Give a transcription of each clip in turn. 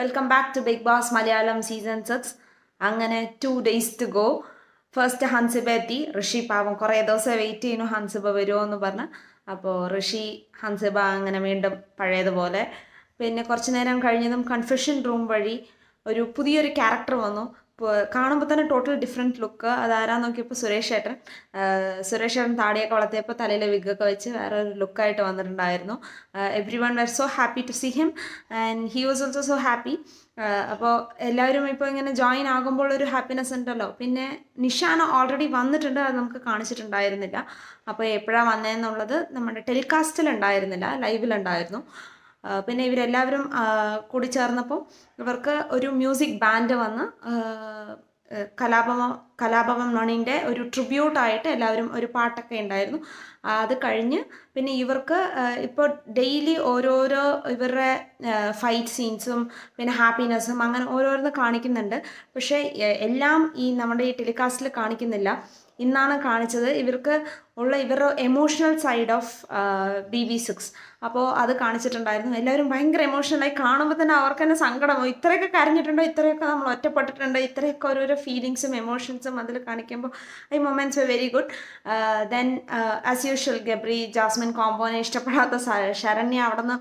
welcome back to Bigg Boss Malayalam season six അങ്ങനെ two days to go first Hansiba എത്തി ഋഷി പാവം കുറേ ദിവസം വെയിറ്റ് ചെയ്യുന്നു ഹൻസിബ വരുമോ എന്ന് പറഞ്ഞ് അപ്പോൾ ഋഷി ഹൻസിബ അങ്ങനെ വീണ്ടും പഴയതുപോലെ പിന്നെ കുറച്ച് നേരം കഴിഞ്ഞതും കൺഫ്യൂഷൻ റൂം വഴി ഒരു പുതിയൊരു ക്യാരക്ടർ വന്നു കാണുമ്പോൾ തന്നെ ടോട്ടൽ ഡിഫറെൻറ്റ് ലുക്ക് അതാരാ നോക്കിയപ്പോൾ സുരേഷ് ഏട്ടൻ സുരേഷ് ഏട്ടൻ താടിയൊക്കെ വളർത്തിയപ്പോൾ തലയിലെ വിഗൊക്കെ വെച്ച് വേറെ ഒരു ലുക്കായിട്ട് വന്നിട്ടുണ്ടായിരുന്നു everyone were so happy to see him and he was also so happy അപ്പോൾ എല്ലാവരും ഇപ്പോൾ ഇങ്ങനെ ജോയിൻ ആകുമ്പോൾ ഒരു ഹാപ്പിനെസ് ഉണ്ടല്ലോ പിന്നെ നിഷാന ഓൾറെഡി വന്നിട്ടുണ്ട് അത് നമുക്ക് കാണിച്ചിട്ടുണ്ടായിരുന്നില്ല അപ്പോൾ എപ്പോഴാണ് വന്നതെന്നുള്ളത് നമ്മുടെ ടെലികാസ്റ്റിൽ ഉണ്ടായിരുന്നില്ല ലൈവിലുണ്ടായിരുന്നു പിന്നെ ഇവരെല്ലാവരും കൂടിച്ചേർന്നപ്പോൾ ഇവർക്ക് ഒരു മ്യൂസിക് ബാൻഡ് വന്ന് കലാപമ കലാഭവം മണിൻ്റെ ഒരു ട്രിബ്യൂട്ടായിട്ട് എല്ലാവരും ഒരു പാട്ടൊക്കെ ഉണ്ടായിരുന്നു അത് കഴിഞ്ഞ് പിന്നെ ഇവർക്ക് ഇപ്പോൾ ഡെയിലി ഓരോരോ ഇവരുടെ ഫൈറ്റ് സീൻസും പിന്നെ ഹാപ്പിനെസ്സും അങ്ങനെ ഓരോരോന്ന് കാണിക്കുന്നുണ്ട് പക്ഷേ എല്ലാം ഈ നമ്മുടെ ഈ ടെലികാസ്റ്റിൽ കാണിക്കുന്നില്ല ഇന്നാണ് കാണിച്ചത് ഇവർക്ക് ഉള്ള ഇവരുടെ emotional side of B V six അപ്പോൾ അത് കാണിച്ചിട്ടുണ്ടായിരുന്നു എല്ലാവരും ഭയങ്കര എമോഷണലായി കാണുമ്പോൾ തന്നെ അവർക്ക് തന്നെ സങ്കടമോ ഇത്രയൊക്കെ കരഞ്ഞിട്ടുണ്ടോ ഇത്രയൊക്കെ നമ്മൾ ഒറ്റപ്പെട്ടിട്ടുണ്ടോ ഇത്രയൊക്കെ ഓരോരോ ഫീലിങ്സും എമോഷൻസും മൊമെൻസും അതിൽ കാണിക്കുമ്പോൾ ഈ moments a very good then as usual Gabri Jasmin കോമ്പോനെ ഇഷ്ടപ്പെടാത്ത ശരണ്യ അവിടെ നിന്ന്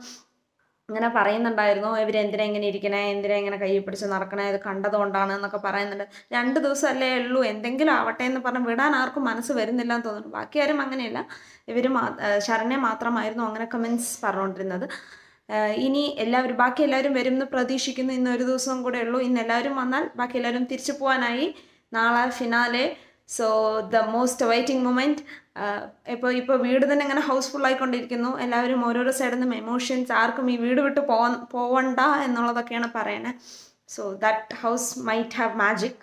ഇങ്ങനെ പറയുന്നുണ്ടായിരുന്നു എന്തിനാ ഇങ്ങനെ ഇരിക്കണേ എന്തിനാ ഇങ്ങനെ കൈ പിടിച്ച് നടക്കണേ ഇത് കണ്ടതുകൊണ്ടാണ് എന്നൊക്കെ പറയുന്നുണ്ട് രണ്ട് ദിവസമല്ലേ ഉള്ളൂ എന്തെങ്കിലും ആവട്ടെ എന്ന് പറഞ്ഞ് വിടാൻ ആർക്കും മനസ്സ് വരുന്നില്ല എന്ന് തോന്നുന്നു ബാക്കി ആരും അങ്ങനെയല്ല ഇവർ ശരണ്യ മാത്രമായിരുന്നു അങ്ങനെ കമൻസ് പറഞ്ഞുകൊണ്ടിരുന്നത് ഇനി എല്ലാവരും ബാക്കി എല്ലാവരും വരും എന്ന് പ്രതീക്ഷിക്കുന്നു ഇന്ന് ഒരു ദിവസം കൂടെ ഉള്ളൂ ഇന്ന് എല്ലാവരും വന്നാൽ ബാക്കി എല്ലാവരും തിരിച്ചു പോകാനായി നാളെ finale so the most waiting moment ഇപ്പോൾ ഇപ്പോൾ വീട് തന്നെ ഇങ്ങനെ ഹൗസ്ഫുൾ ആയിക്കൊണ്ടിരിക്കുന്നു എല്ലാവരും ഓരോരോ സൈഡിൽ നിന്നും എമോഷൻസ് ആർക്കും ഈ വീട് വിട്ട് പോവാൻ പോവണ്ട എന്നുള്ളതൊക്കെയാണ് പറയണേ so that house might have magic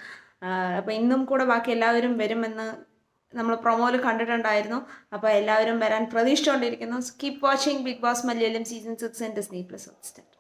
അപ്പോൾ ഇന്നും കൂടെ ബാക്കി എല്ലാവരും വരുമെന്ന് നമ്മൾ പ്രൊമോയിൽ കണ്ടിട്ടുണ്ടായിരുന്നു അപ്പോൾ എല്ലാവരും വരാൻ പ്രതീക്ഷിച്ചുകൊണ്ടിരിക്കുന്നു keep watching Bigg Boss Malayalam season six and Disney plus Hotstar